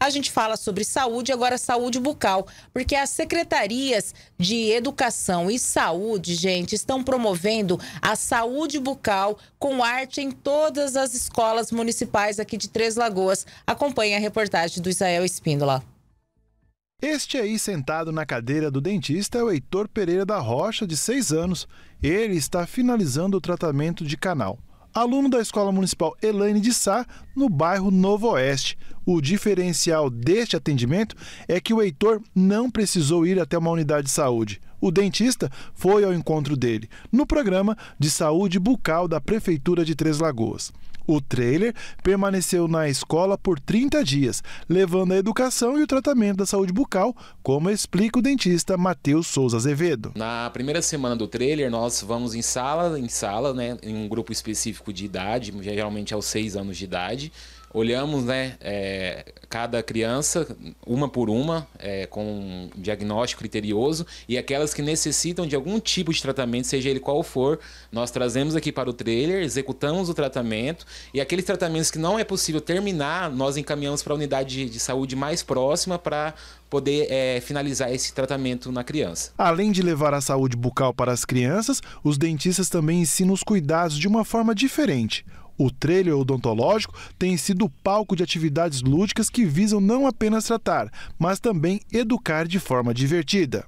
a gente fala sobre saúde, agora saúde bucal, porque as secretarias de educação e saúde, gente, estão promovendo a saúde bucal com arte em todas as escolas municipais aqui de Três Lagoas. Acompanhe a reportagem do Israel Espíndola. Este aí sentado na cadeira do dentista é o Heitor Pereira da Rocha, de 6 anos. Ele está finalizando o tratamento de canal. Aluno da Escola Municipal Elaine de Sá, no bairro Novo Oeste. O diferencial deste atendimento é que o Heitor não precisou ir até uma unidade de saúde. O dentista foi ao encontro dele, no programa de saúde bucal da Prefeitura de Três Lagoas. O trailer permaneceu na escola por 30 dias, levando a educação e o tratamento da saúde bucal, como explica o dentista Matheus Souza Azevedo. Na primeira semana do trailer, nós vamos em sala, em sala, né, em um grupo específico de idade, geralmente aos é 6 anos de idade. Olhamos né, é, cada criança, uma por uma, é, com um diagnóstico criterioso, e aquelas que necessitam de algum tipo de tratamento, seja ele qual for, nós trazemos aqui para o trailer, executamos o tratamento, e aqueles tratamentos que não é possível terminar, nós encaminhamos para a unidade de, de saúde mais próxima para poder é, finalizar esse tratamento na criança. Além de levar a saúde bucal para as crianças, os dentistas também ensinam os cuidados de uma forma diferente. O trailer odontológico tem sido palco de atividades lúdicas que visam não apenas tratar, mas também educar de forma divertida.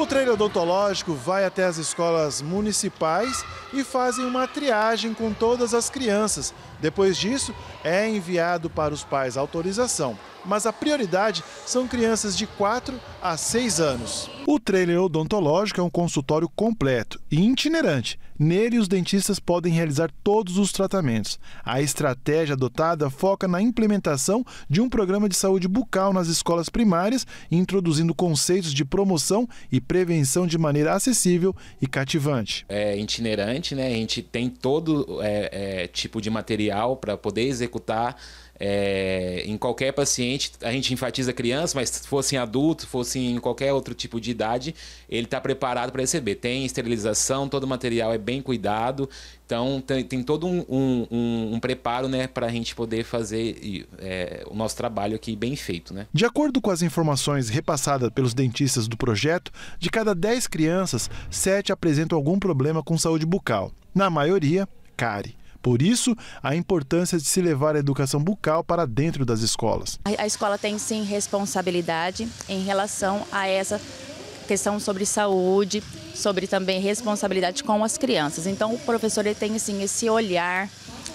O trailer odontológico vai até as escolas municipais e fazem uma triagem com todas as crianças. Depois disso, é enviado para os pais a autorização mas a prioridade são crianças de 4 a 6 anos. O trailer odontológico é um consultório completo e itinerante. Nele, os dentistas podem realizar todos os tratamentos. A estratégia adotada foca na implementação de um programa de saúde bucal nas escolas primárias, introduzindo conceitos de promoção e prevenção de maneira acessível e cativante. É itinerante, né? A gente tem todo é, é, tipo de material para poder executar é, em qualquer paciente, a gente enfatiza criança, mas se fosse em adulto, fosse em qualquer outro tipo de idade, ele está preparado para receber. Tem esterilização, todo o material é bem cuidado, então tem, tem todo um, um, um, preparo né, para a gente poder fazer é, o nosso trabalho aqui bem feito. Né? De acordo com as informações repassadas pelos dentistas do projeto, de cada 10 crianças, 7 apresentam algum problema com saúde bucal. Na maioria, cárie. Por isso, a importância de se levar a educação bucal para dentro das escolas. A escola tem sim responsabilidade em relação a essa questão sobre saúde, sobre também responsabilidade com as crianças. Então, o professor ele tem sim esse olhar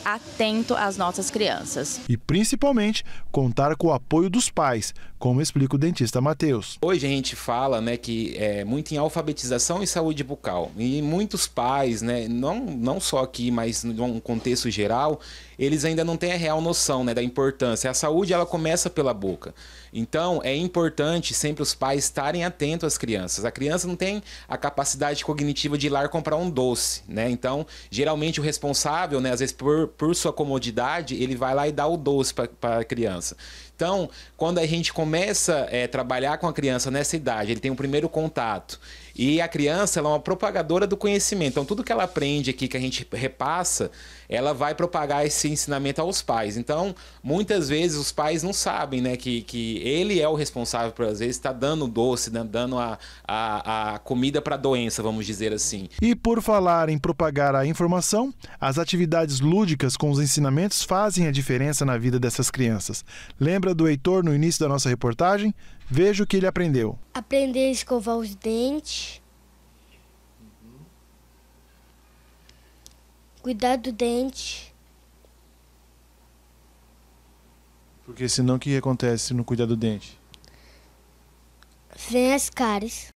atento às nossas crianças. E principalmente contar com o apoio dos pais, como explica o dentista Matheus. Hoje a gente fala né, que é muito em alfabetização e saúde bucal. E muitos pais, né, não, não só aqui, mas num contexto geral, eles ainda não têm a real noção né, da importância. A saúde ela começa pela boca. Então é importante sempre os pais estarem atentos às crianças. A criança não tem a capacidade cognitiva de ir lá comprar um doce. Né? Então, geralmente o responsável, né, às vezes por, por sua comodidade, ele vai lá e dá o doce para a criança. Então, quando a gente começa começa a eh, é, trabalhar com a criança nessa idade, ele tem o um primeiro contato e a criança ela é uma propagadora do conhecimento. Então, tudo que ela aprende aqui, que a gente repassa, ela vai propagar esse ensinamento aos pais. Então, muitas vezes os pais não sabem né, que, que ele é o responsável por, às vezes, estar tá dando doce, né, dando a, a, a comida para a doença, vamos dizer assim. E por falar em propagar a informação, as atividades lúdicas com os ensinamentos fazem a diferença na vida dessas crianças. Lembra do Heitor no início da nossa reportagem? Veja o que ele aprendeu. Aprender a escovar os dentes. Cuidar do dente. Porque senão o que acontece se não cuidar do dente? Vem as cáries.